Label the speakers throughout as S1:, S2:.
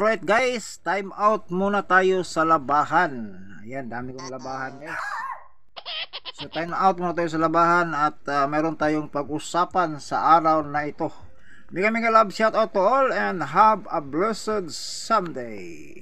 S1: Alright guys, time out muna tayo sa labahan. Ayan, dami kong labahan guys. So time out muna tayo sa labahan at uh, meron tayong pag-usapan sa araw na ito. Mega mega love shout out to all and have a blessed Sunday.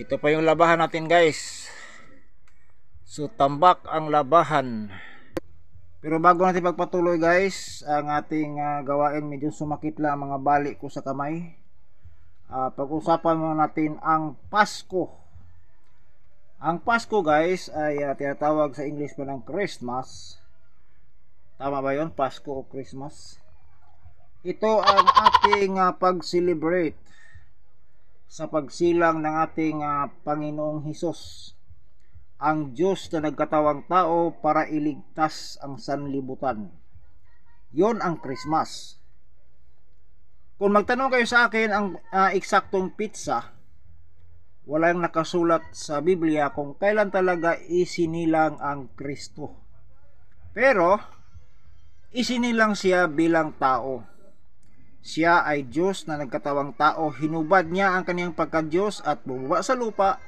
S1: Ito pa yung labahan natin guys. So tambak ang labahan. Pero bago natin pagpatuloy guys, ang ating uh, gawain medyo sumakit lang mga bali ko sa kamay uh, pag-usapan muna natin ang Pasko. Ang Pasko guys ay uh, tinatawag sa English pa ng Christmas. Tama ba yon Pasko o Christmas? Ito ang ating uh, pag-celebrate sa pagsilang ng ating uh, Panginoong Hesus ang Diyos na nagkatawang tao para iligtas ang sanlibutan. Yon ang Christmas. Kung magtanong kayo sa akin ang uh, eksaktong pizza, walang nakasulat sa Biblia kung kailan talaga isinilang ang Kristo. Pero, isinilang siya bilang tao. Siya ay Diyos na nagkatawang tao. Hinubad niya ang kaniyang pagka-Diyos at bumaba sa lupa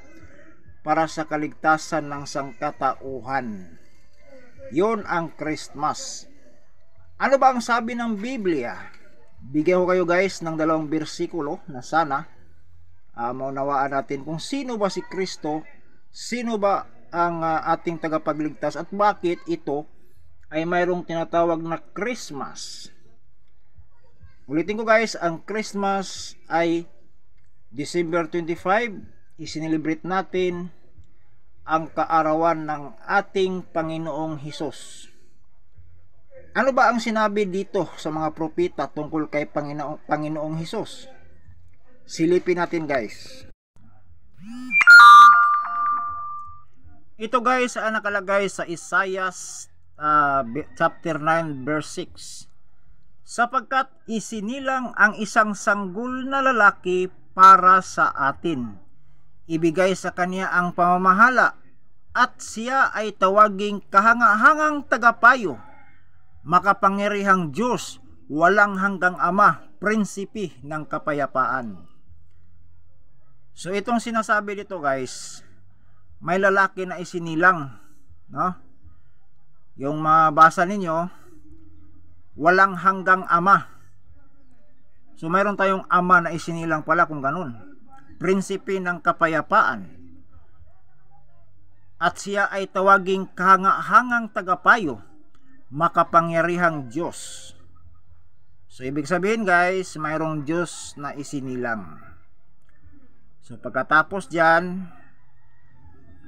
S1: para sa kaligtasan ng sangkatauhan. Yon ang Christmas. Ano ba ang sabi ng Biblia? bigyan ko kayo guys ng dalawang bersikulo na sana uh, maunawaan natin kung sino ba si Kristo, sino ba ang uh, ating tagapagligtas at bakit ito ay mayroong tinatawag na Christmas. Ulitin ko guys, ang Christmas ay December 25, isinilibrate natin ang kaarawan ng ating Panginoong Hesus. Ano ba ang sinabi dito sa mga propeta tungkol kay Panginoong, Panginoong Hesus? Silipin natin guys. Ito guys ang nakalagay sa Isaiah uh, chapter 9 verse 6. Sapagkat isinilang ang isang sanggol na lalaki para sa atin. Ibigay sa kanya ang pamamahala at siya ay tawaging kahanga-hangang tagapayo makapangyarihang Diyos, walang hanggang Ama, prinsipi ng kapayapaan. So itong sinasabi dito guys, may lalaki na isinilang, no? Yung mabasa ninyo, walang hanggang ama. So mayroon tayong ama na isinilang pala kung ganun. Prinsipi ng kapayapaan. At siya ay tawaging kahanga-hangang tagapayo makapangyarihang Diyos. So, ibig sabihin guys, mayroong Diyos na isinilang. So, pagkatapos dyan,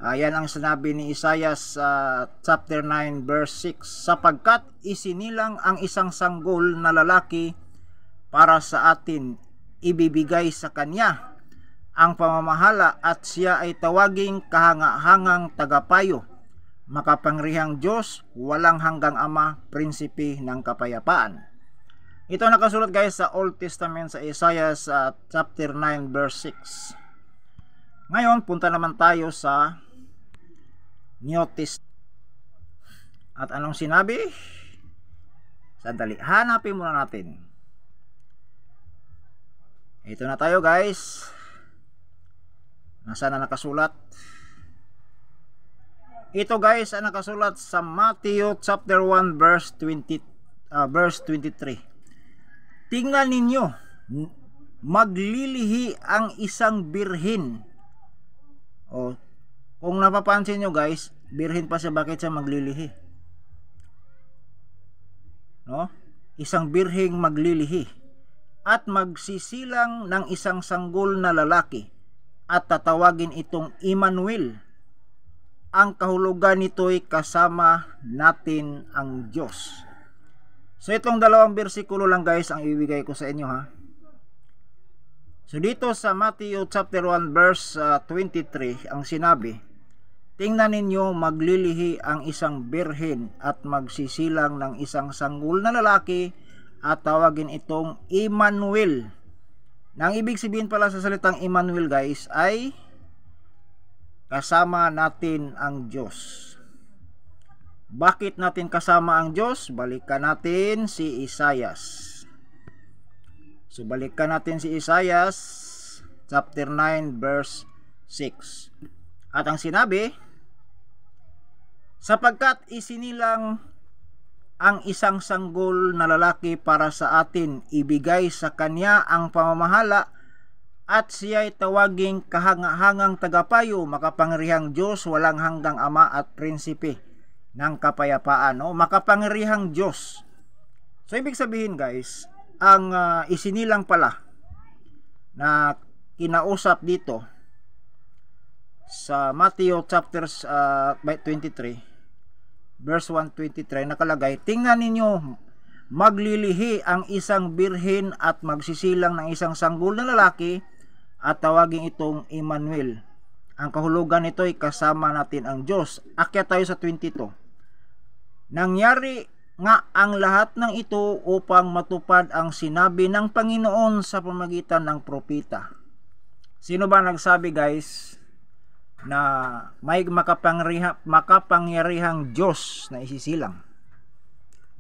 S1: ayan ang sinabi ni Isaiah sa uh, chapter 9 verse 6, sapagkat isinilang ang isang sanggol na lalaki para sa atin, ibibigay sa kanya ang pamamahala at siya ay tawaging kahangahangang tagapayo makapangrihang Diyos, walang hanggang Ama, prinsipi ng kapayapaan. Ito nakasulat guys sa Old Testament sa Isaiah sa uh, chapter 9 verse 6. Ngayon, punta naman tayo sa New Testament. At anong sinabi? Sandali, hanapin muna natin. Ito na tayo guys. Nasaan na nakasulat? Ito guys ang nakasulat sa Matthew chapter 1 verse 20 uh, ah, verse 23. Tingnan ninyo, maglilihi ang isang birhen. O kung napapansin nyo guys, birhen pa siya bakit siya maglilihi? No? Isang birheng maglilihi at magsisilang ng isang sanggol na lalaki at tatawagin itong Emmanuel ang kahulugan nito'y kasama natin ang Diyos. So itong dalawang bersikulo lang guys ang ibigay ko sa inyo ha. So dito sa Matthew chapter 1 verse uh, ah, 23 ang sinabi, Tingnan ninyo maglilihi ang isang birhen at magsisilang ng isang sanggol na lalaki at tawagin itong Emmanuel. Nang ibig sabihin pala sa salitang Emmanuel guys ay kasama natin ang Diyos. Bakit natin kasama ang Diyos? Balikan natin si Isayas. So balikan natin si Isayas chapter 9 verse 6. At ang sinabi, sapagkat isinilang ang isang sanggol na lalaki para sa atin, ibigay sa kanya ang pamamahala at siya'y tawaging kahangahangang tagapayo, makapangyarihang Diyos, walang hanggang Ama at Prinsipe ng kapayapaan. O, makapangyarihang Diyos. So, ibig sabihin guys, ang uh, isinilang pala na kinausap dito sa Matthew chapter uh, 23 verse 123 nakalagay tingnan ninyo maglilihi ang isang birhen at magsisilang ng isang sanggol na lalaki at tawagin itong Emmanuel. Ang kahulugan nito ay kasama natin ang Diyos. Akyat tayo sa 22. Nangyari nga ang lahat ng ito upang matupad ang sinabi ng Panginoon sa pamagitan ng propeta. Sino ba nagsabi guys na may makapangyarihang Diyos na isisilang?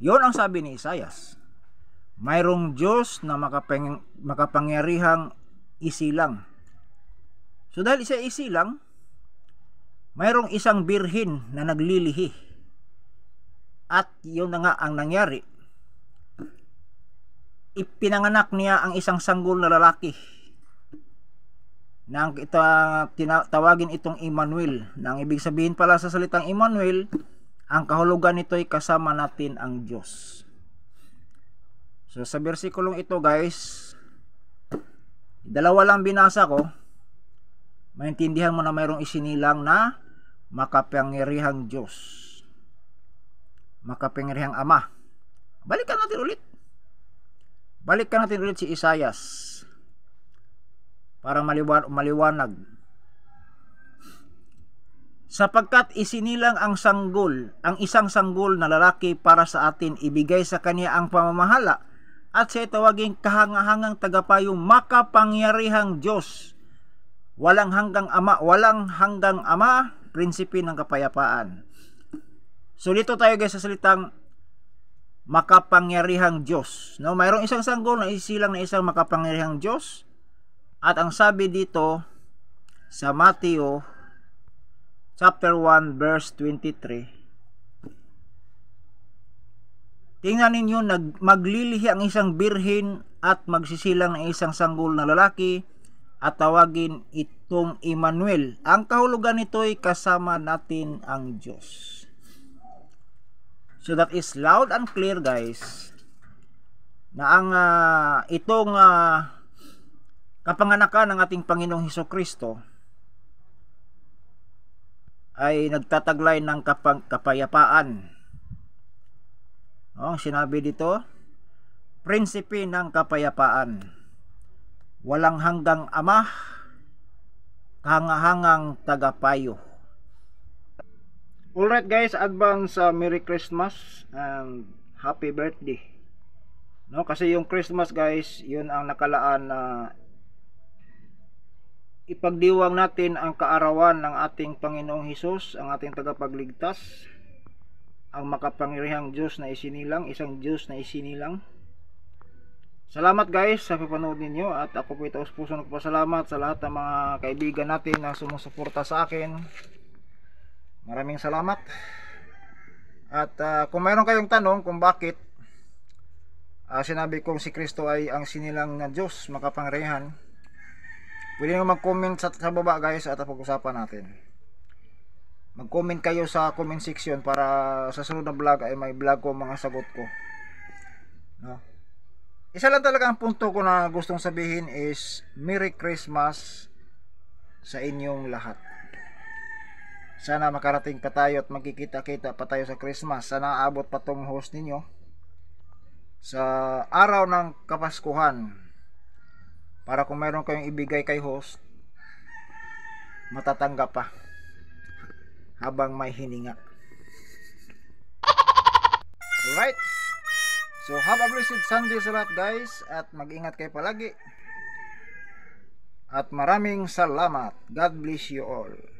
S1: Yon ang sabi ni Isayas. Mayroong Diyos na makapangyarihang isilang. E so dahil isa isilang, e mayroong isang birhin na naglilihi. At yun na nga ang nangyari. Ipinanganak niya ang isang sanggol na lalaki Nang ito, tinatawagin itong Emmanuel. Nang ibig sabihin pala sa salitang Emmanuel, ang kahulugan nito ay kasama natin ang Diyos. So sa bersikulong ito guys, dalawa lang binasa ko maintindihan mo na mayroong isinilang na makapangyarihang Diyos makapangyarihang Ama balikan natin ulit balikan natin ulit si Isayas para maliwan maliwanag sapagkat isinilang ang sanggol ang isang sanggol na lalaki para sa atin ibigay sa kanya ang pamamahala at siya tawaging kahangahangang tagapayong makapangyarihang Diyos. Walang hanggang ama, walang hanggang ama, prinsipe ng kapayapaan. So tayo guys sa salitang makapangyarihang Diyos. No, mayroong isang sanggol na isilang na isang makapangyarihang Diyos. At ang sabi dito sa Mateo chapter 1 verse 23 Tingnan ninyo, nag, maglilihi ang isang birhen at magsisilang ng isang sanggol na lalaki at tawagin itong Emmanuel. Ang kahulugan nito ay kasama natin ang Diyos. So that is loud and clear guys na ang uh, itong uh, kapanganakan ng ating Panginoong Heso Kristo ay nagtataglay ng kapang, kapayapaan Oh, sinabi dito, prinsipe ng kapayapaan. Walang hanggang ama, hangahangang tagapayo. Alright guys, advance uh, Merry Christmas and Happy Birthday. No, kasi yung Christmas guys, yun ang nakalaan na ipagdiwang natin ang kaarawan ng ating Panginoong Hesus, ang ating tagapagligtas ang makapangyarihang Diyos na isinilang, isang Diyos na isinilang. Salamat guys sa papanood ninyo at ako po ito puso nagpasalamat sa lahat ng mga kaibigan natin na sumusuporta sa akin. Maraming salamat. At uh, kung mayroon kayong tanong kung bakit uh, sinabi kong si Kristo ay ang sinilang na Diyos makapangyarihan, pwede nyo mag-comment sa, sa baba guys at pag-usapan natin mag-comment kayo sa comment section para sa sunod na vlog ay may vlog ko mga sagot ko. No? Isa lang talaga ang punto ko na gustong sabihin is Merry Christmas sa inyong lahat. Sana makarating pa tayo at magkikita-kita pa tayo sa Christmas. Sana aabot pa tong host ninyo sa araw ng Kapaskuhan. Para kung meron kayong ibigay kay host, matatanggap pa habang may hininga. Alright? So, have a blessed Sunday sa lahat guys at mag-ingat kayo palagi. At maraming salamat. God bless you all.